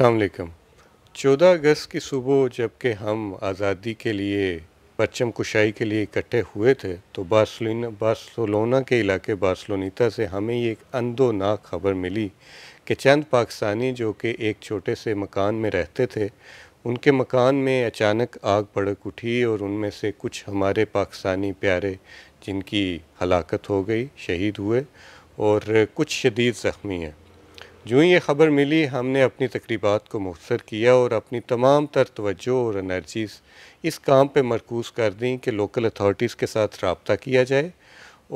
अलैक्म चौदह अगस्त की सुबह जबकि हम आज़ादी के लिए परचम कुशाई के लिए इकट्ठे हुए थे तो बार्सलोना बार्सलोना के इलाके बार्सलोनीता से हमें ये एक अंदोनाक खबर मिली कि चंद पाकिस्तानी जो कि एक छोटे से मकान में रहते थे उनके मकान में अचानक आग भड़क उठी और उनमें से कुछ हमारे पाकिस्तानी प्यारे जिनकी हलाकत हो गई शहीद हुए और कुछ शदीद ज़ख्मी हैं जो ही ये ख़बर मिली हमने अपनी तकरीबात को मुखसर किया और अपनी तमाम तर और अनर्जीज़ इस काम पर मरकूज़ कर दी कि लोकल अथॉरटीज़ के साथ रबता किया जाए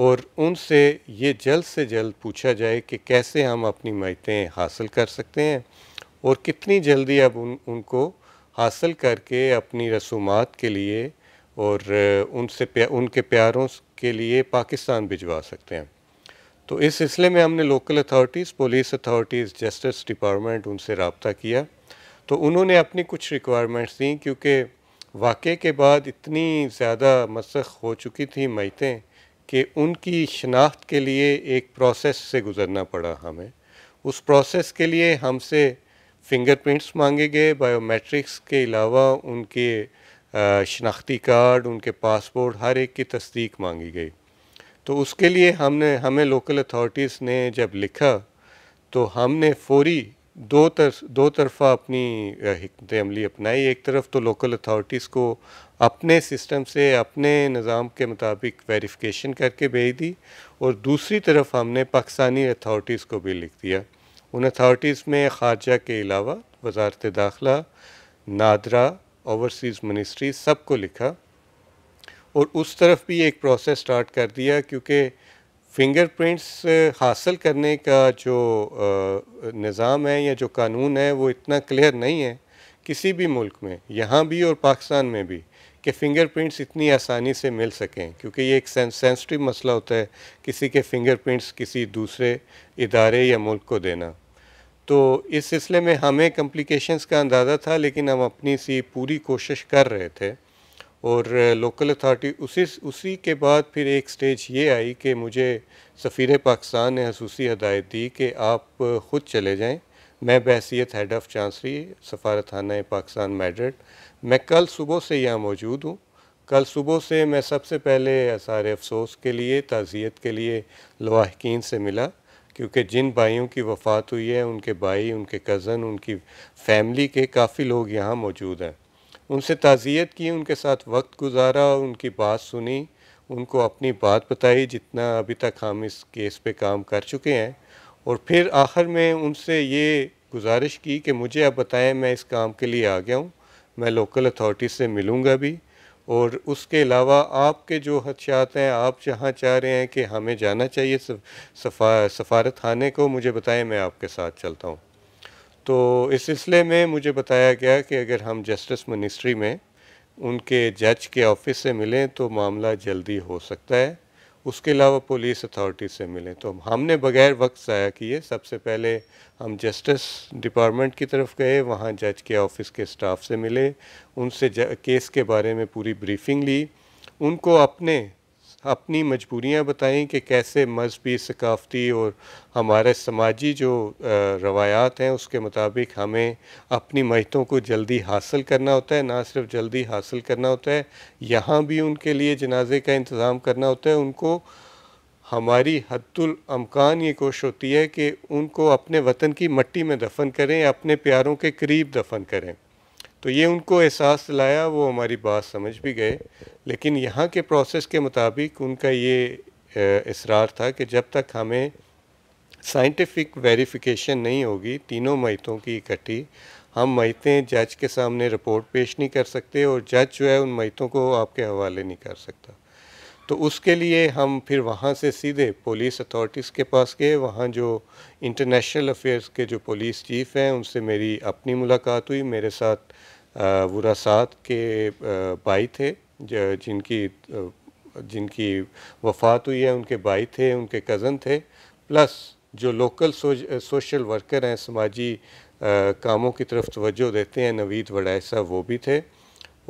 और उनसे ये जल्द से जल्द पूछा जाए कि कैसे हम अपनी मैतें हासिल कर सकते हैं और कितनी जल्दी अब उन उनको हासिल करके अपनी रसूमात के लिए और उनसे प्या, उनके प्यारों के लिए पाकिस्तान भिजवा सकते हैं तो इस सिलसिले में हमने local authorities police authorities justice department उनसे रबता किया तो उन्होंने अपनी कुछ रिक्वायरमेंट्स दी क्योंकि वाक़े के बाद इतनी ज़्यादा मसख हो चुकी थी मैतें कि उनकी शनाख्त के लिए एक प्रोसेस से गुज़रना पड़ा हमें उस प्रोसेस के लिए हमसे फिंगरप्रिंट्स मांगे गए बायोमेट्रिक्स के अलावा उनके शनाख्ती कार्ड उनके पासपोर्ट हर एक की तस्दीक मांगी गई तो उसके लिए हमने हमें लोकल अथॉरिटीज़ ने जब लिखा तो हमने फौरी दो तर दो तरफा अपनी हमत अमली अपनाई एक तरफ तो लोकल अथॉरिटीज़ को अपने सिस्टम से अपने निज़ाम के मुताबिक वेरिफिकेशन करके भेज दी और दूसरी तरफ हमने पाकिस्तानी अथॉरिटीज़ को भी लिख दिया उन अथॉरिटीज़ में खारजा के अलावा वजारत दाखिला नादरा ओवरसीज़ मिनिस्ट्री सब को लिखा और उस तरफ भी एक प्रोसेस स्टार्ट कर दिया क्योंकि फिंगरप्रिंट्स हासिल करने का जो निज़ाम है या जो कानून है वो इतना क्लियर नहीं है किसी भी मुल्क में यहाँ भी और पाकिस्तान में भी कि फिंगरप्रिंट्स इतनी आसानी से मिल सकें क्योंकि ये एक सेंसिटिव मसला होता है किसी के फिंगरप्रिंट्स किसी दूसरे इदारे या मुल्क को देना तो इस सिलसिले में हमें कम्प्लिकेशंस का अंदाज़ा था लेकिन हम अपनी सी पूरी कोशिश कर रहे थे और लोकल अथॉरिटी उसी उसी के बाद फिर एक स्टेज ये आई कि मुझे सफ़ी पाकिस्तान ने खसूसी हदायत दी कि आप ख़ुद चले जाएं मैं बहसीत हेड ऑफ़ चांसरी सफारतखाना पाकिस्तान मैड्रिड मैं कल सुबह से यहाँ मौजूद हूँ कल सुबह से मैं सबसे पहले आसार अफसोस के लिए ताज़ियत के लिए लवाकिन से मिला क्योंकि जिन भाइयों की वफ़ात हुई है उनके भाई उनके कज़न उनकी फ़ैमिली के काफ़ी लोग यहाँ मौजूद हैं उनसे ताज़ियत की उनके साथ वक्त गुजारा उनकी बात सुनी उनको अपनी बात बताई जितना अभी तक हम इस केस पे काम कर चुके हैं और फिर आखिर में उनसे ये गुजारिश की कि मुझे अब बताएं मैं इस काम के लिए आ गया हूँ मैं लोकल अथॉरिटी से मिलूँगा भी और उसके अलावा आपके जो खदशात हैं आप जहाँ चाह रहे हैं कि हमें जाना चाहिए सफा सफारत खाने को मुझे बताएं मैं आपके साथ चलता हूँ तो इस सिलसिले में मुझे बताया गया कि अगर हम जस्टिस मिनिस्ट्री में उनके जज के ऑफिस से मिलें तो मामला जल्दी हो सकता है उसके अलावा पुलिस अथॉरिटी से मिलें तो हमने बगैर वक्त ज़ाया किए सबसे पहले हम जस्टिस डिपार्टमेंट की तरफ गए वहाँ जज के ऑफिस के स्टाफ से मिले उनसे केस के बारे में पूरी ब्रीफिंग ली उनको अपने अपनी मजबूरियाँ बताएँ कि कैसे मजहबी सकाफ़ती और हमारे समाजी जो रवायात हैं उसके मुताबिक हमें अपनी मयतों को जल्दी हासिल करना होता है ना सिर्फ जल्दी हासिल करना होता है यहाँ भी उनके लिए जनाजे का इंतज़ाम करना होता है उनको हमारी हदुलमकान ये कोशिश होती है कि उनको अपने वतन की मट्टी में दफन करें अपने प्यारों के करीब दफन करें तो ये उनको एहसास दिलाया वो हमारी बात समझ भी गए लेकिन यहाँ के प्रोसेस के मुताबिक उनका ये इसरार था कि जब तक हमें साइंटिफिक वेरिफिकेशन नहीं होगी तीनों मैतों की इकट्ठी हम मैतें जज के सामने रिपोर्ट पेश नहीं कर सकते और जज जो है उन मैतों को आपके हवाले नहीं कर सकता तो उसके लिए हम फिर वहाँ से सीधे पुलिस अथॉरिटीज़ के पास गए वहाँ जो इंटरनेशनल अफेयर्स के जो पुलिस चीफ़ हैं उनसे मेरी अपनी मुलाकात हुई मेरे साथ वरासात के भाई थे जिनकी जिनकी वफात हुई है उनके भाई थे उनके कज़न थे प्लस जो लोकल सो, सोशल वर्कर हैं समाजी कामों की तरफ तोज्जो देते हैं नवीद वड़ैसा वो भी थे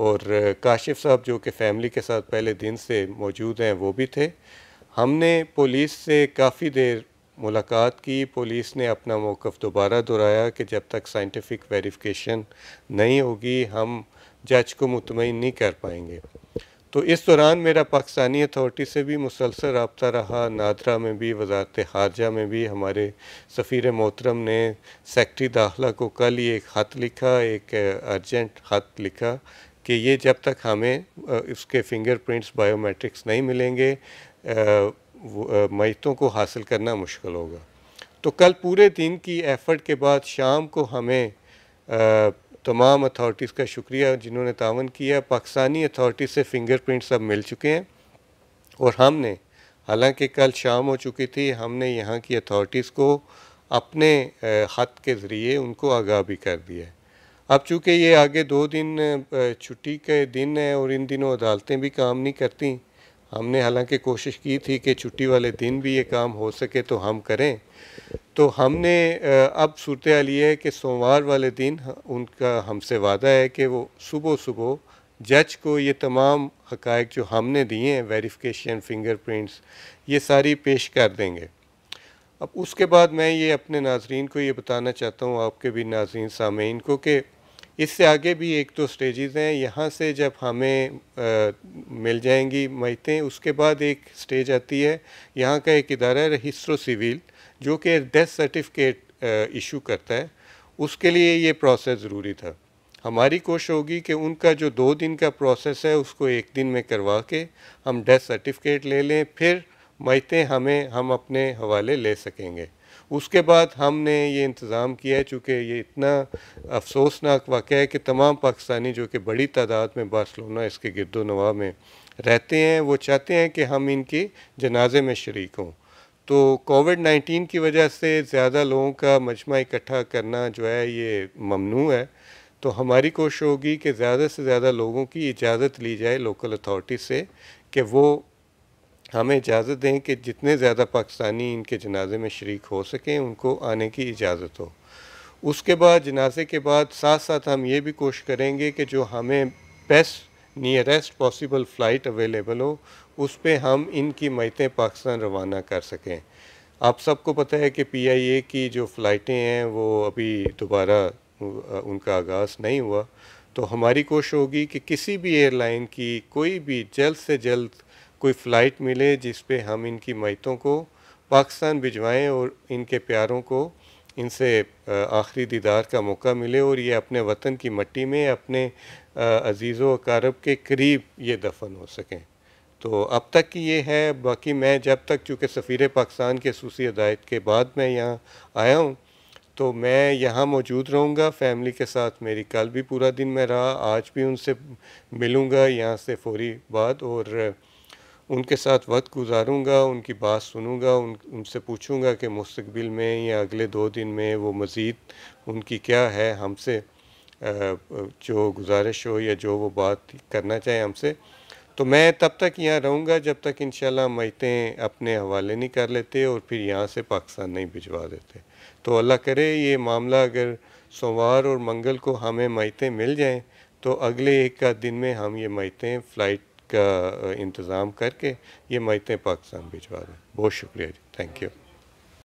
और काशिफ साहब जो कि फैमिली के साथ पहले दिन से मौजूद हैं वो भी थे हमने पुलिस से काफ़ी देर मुलाकात की पुलिस ने अपना मौक़ दोबारा दोहराया कि जब तक साइंटिफिक वेरिफिकेशन नहीं होगी हम जज को मुतमिन नहीं कर पाएंगे तो इस दौरान मेरा पाकिस्तानी अथॉरिटी से भी मुसलसल रबता रहा नादरा में भी वजारत खारजा में भी हमारे सफ़ीर मोहतरम ने सेक्रटरी दाखिला को कल ही एक ख़त लिखा एक अर्जेंट ख़त लिखा कि ये जब तक हमें इसके फिंगरप्रिंट्स बायोमेट्रिक्स नहीं मिलेंगे मैतों को हासिल करना मुश्किल होगा तो कल पूरे दिन की एफ़र्ट के बाद शाम को हमें तमाम अथॉरिटीज़ का शुक्रिया जिन्होंने तावन किया पाकिस्तानी अथॉरिटी से फिंगरप्रिंट सब मिल चुके हैं और हमने हालांकि कल शाम हो चुकी थी हमने यहाँ की अथॉरिटीज़ को अपने ख़त के ज़रिए उनको आगाह भी कर दिया है अब चूँकि ये आगे दो दिन छुट्टी के दिन है और इन दिनों अदालतें भी काम नहीं करती हमने हालांकि कोशिश की थी कि छुट्टी वाले दिन भी ये काम हो सके तो हम करें तो हमने अब सूरत हाल ये है कि सोमवार वाले दिन उनका हमसे वादा है कि वो सुबह सुबह जज को ये तमाम हक जो हमने दिए हैं वेरिफिकेशन फिंगरप्रिंट्स ये सारी पेश कर देंगे अब उसके बाद मैं ये अपने नाजरन को ये बताना चाहता हूँ आपके भी नाजरन सामीन को कि इससे आगे भी एक दो तो स्टेजेस हैं यहाँ से जब हमें आ, मिल जाएंगी मैतें उसके बाद एक स्टेज आती है यहाँ का एक इदारा है रजिस्ट्रो सिविल जो कि डेथ सर्टिफिकेट इशू करता है उसके लिए ये प्रोसेस ज़रूरी था हमारी कोशिश होगी कि उनका जो दो दिन का प्रोसेस है उसको एक दिन में करवा के हम डेथ सर्टिफिकेट ले लें फिर मैतें हमें हम अपने हवाले ले सकेंगे उसके बाद हमने ये इंतज़ाम किया है चूँकि ये इतना अफसोसनाक वाक़ है कि तमाम पाकिस्तानी जो कि बड़ी तादाद में बार्सलोना इसके गिरदो नवा में रहते हैं वो चाहते हैं कि हम इनके जनाजे में शर्क हों तो कोविड नाइन्टीन की वजह से ज़्यादा लोगों का मजमा इकट्ठा करना जो है ये ममनू है तो हमारी कोशिश होगी कि ज़्यादा से ज़्यादा लोगों की इजाज़त ली जाए लोकल अथॉरिटी से कि वो हमें इजाज़त दें कि जितने ज़्यादा पाकिस्तानी इनके जनाजे में शरीक हो सकें उनको आने की इजाज़त हो उसके बाद जनाजे के बाद साथ साथ हम ये भी कोशिश करेंगे कि जो हमें best nearest possible flight available हो उस पर हम इनकी मैतें पाकिस्तान रवाना कर सकें आप सबको पता है कि पी आई ए की जो फ़्लाइटें हैं वो अभी दोबारा उनका आगाज़ नहीं हुआ तो हमारी कोशिश होगी कि किसी भी एयरलाइन की कोई भी जल्द से जल्द कोई फ़्लाइट मिले जिस पे हम इनकी मैतों को पाकिस्तान भिजवाएं और इनके प्यारों को इनसे आखिरी दीदार का मौका मिले और ये अपने वतन की मट्टी में अपने अजीज़ अकारब के करीब ये दफन हो सकें तो अब तक की ये है बाकी मैं जब तक चूँकि सफ़ी पाकिस्तान के खूसी हदायत के बाद मैं यहाँ आया हूँ तो मैं यहाँ मौजूद रहूँगा फैमिली के साथ मेरी कल भी पूरा दिन मैं रहा आज भी उनसे मिलूँगा यहाँ से फौरी बाद और उनके साथ वक्त गुजारूंगा उनकी बात सुनूंगा उन उनसे पूछूंगा कि मुस्तबिल में या अगले दो दिन में वो मज़ीद उनकी क्या है हमसे जो गुजारिश हो या जो वो बात करना चाहे हमसे तो मैं तब तक यहाँ रहूँगा जब तक इन मैतें अपने हवाले नहीं कर लेते और फिर यहाँ से पाकिस्तान नहीं भिजवा देते तो अल्लाह करे ये मामला अगर सोमवार और मंगल को हमें मैतें मिल जाएँ तो अगले एक का दिन में हम ये मैतें फ़्लाइट का इंतज़ाम करके ये मैतें पाकिस्तान भिजवा दें बहुत शुक्रिया जी थैंक यू